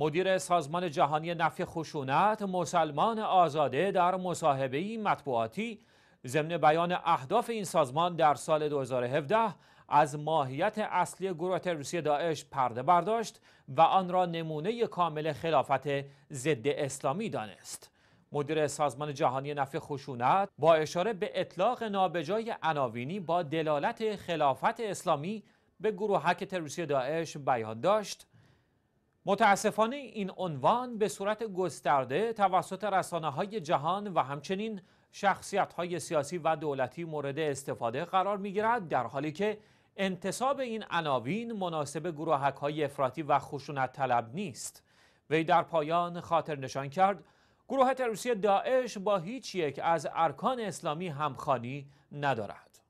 مدیر سازمان جهانی نفی خشونت مسلمان آزاده در مصاحبه مطبوعاتی ضمن بیان اهداف این سازمان در سال 2017 از ماهیت اصلی گروه تروریستی داعش پرده برداشت و آن را نمونه کامل خلافت ضد اسلامی دانست. مدیر سازمان جهانی نفی خشونت با اشاره به اطلاق نابجای عناوینی با دلالت خلافت اسلامی به گروهک تروریستی داعش بیان داشت متاسفانه این عنوان به صورت گسترده توسط رسانه های جهان و همچنین شخصیت های سیاسی و دولتی مورد استفاده قرار می گیرد در حالی که انتصاب این عناوین مناسب گروهک های افراطی و خشونت طلب نیست وی در پایان خاطر نشان کرد گروه تروریستی داعش با هیچ یک از ارکان اسلامی همخانی ندارد